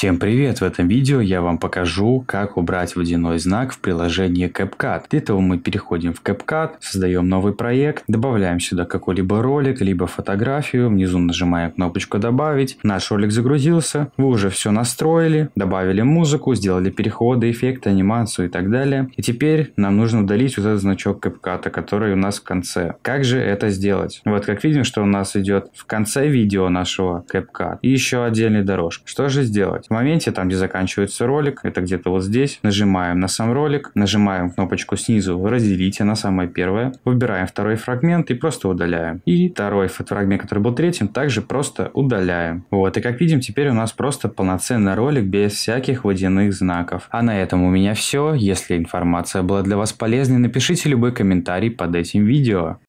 Всем привет! В этом видео я вам покажу, как убрать водяной знак в приложении CapCut. Для этого мы переходим в CapCut, создаем новый проект, добавляем сюда какой-либо ролик, либо фотографию, внизу нажимаем кнопочку «Добавить». Наш ролик загрузился, вы уже все настроили, добавили музыку, сделали переходы, эффекты, анимацию и так далее. И теперь нам нужно удалить вот этот значок CapCut, который у нас в конце. Как же это сделать? Вот как видим, что у нас идет в конце видео нашего CapCut и еще отдельная дорожка. Что же сделать? в моменте, там, где заканчивается ролик, это где-то вот здесь. Нажимаем на сам ролик, нажимаем кнопочку снизу «Разделить», она самая первая. Выбираем второй фрагмент и просто удаляем. И второй фрагмент, который был третьим, также просто удаляем. Вот, и как видим, теперь у нас просто полноценный ролик без всяких водяных знаков. А на этом у меня все. Если информация была для вас полезной, напишите любой комментарий под этим видео.